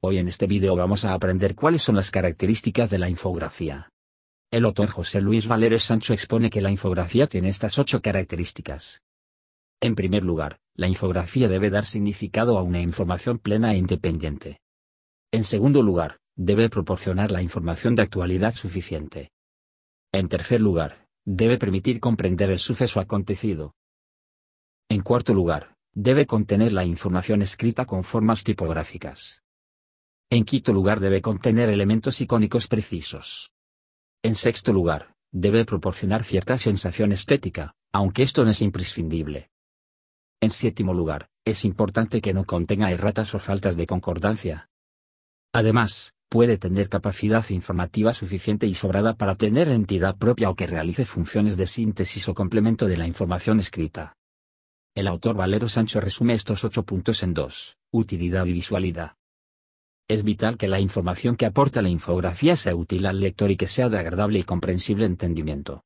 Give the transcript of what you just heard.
Hoy en este video vamos a aprender cuáles son las características de la infografía. El autor José Luis Valero Sancho expone que la infografía tiene estas ocho características. En primer lugar, la infografía debe dar significado a una información plena e independiente. En segundo lugar, debe proporcionar la información de actualidad suficiente. En tercer lugar, debe permitir comprender el suceso acontecido. En cuarto lugar, debe contener la información escrita con formas tipográficas. En quinto lugar debe contener elementos icónicos precisos. En sexto lugar, debe proporcionar cierta sensación estética, aunque esto no es imprescindible. En séptimo lugar, es importante que no contenga erratas o faltas de concordancia. Además, puede tener capacidad informativa suficiente y sobrada para tener entidad propia o que realice funciones de síntesis o complemento de la información escrita. El autor Valero Sancho resume estos ocho puntos en dos, utilidad y visualidad. Es vital que la información que aporta la infografía sea útil al lector y que sea de agradable y comprensible entendimiento.